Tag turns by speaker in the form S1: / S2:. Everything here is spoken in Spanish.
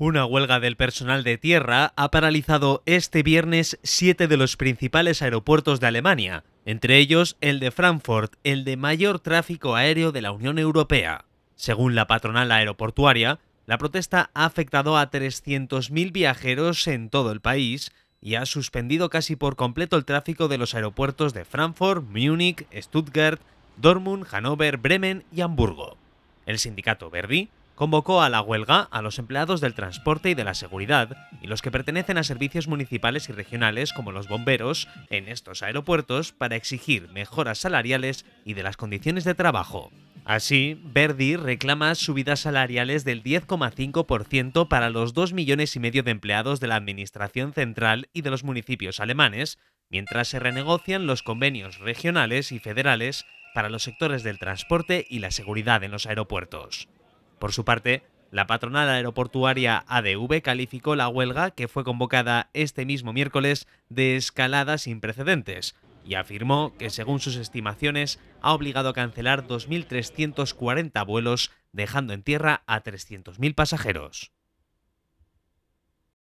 S1: Una huelga del personal de tierra ha paralizado este viernes siete de los principales aeropuertos de Alemania, entre ellos el de Frankfurt, el de mayor tráfico aéreo de la Unión Europea. Según la patronal aeroportuaria, la protesta ha afectado a 300.000 viajeros en todo el país y ha suspendido casi por completo el tráfico de los aeropuertos de Frankfurt, Múnich, Stuttgart, Dortmund, Hannover, Bremen y Hamburgo. El sindicato Verdi convocó a la huelga a los empleados del transporte y de la seguridad y los que pertenecen a servicios municipales y regionales como los bomberos en estos aeropuertos para exigir mejoras salariales y de las condiciones de trabajo. Así, Verdi reclama subidas salariales del 10,5% para los 2 millones y medio de empleados de la Administración Central y de los municipios alemanes, mientras se renegocian los convenios regionales y federales para los sectores del transporte y la seguridad en los aeropuertos. Por su parte, la patronal aeroportuaria ADV calificó la huelga que fue convocada este mismo miércoles de escalada sin precedentes y afirmó que según sus estimaciones ha obligado a cancelar 2.340 vuelos dejando en tierra a 300.000 pasajeros.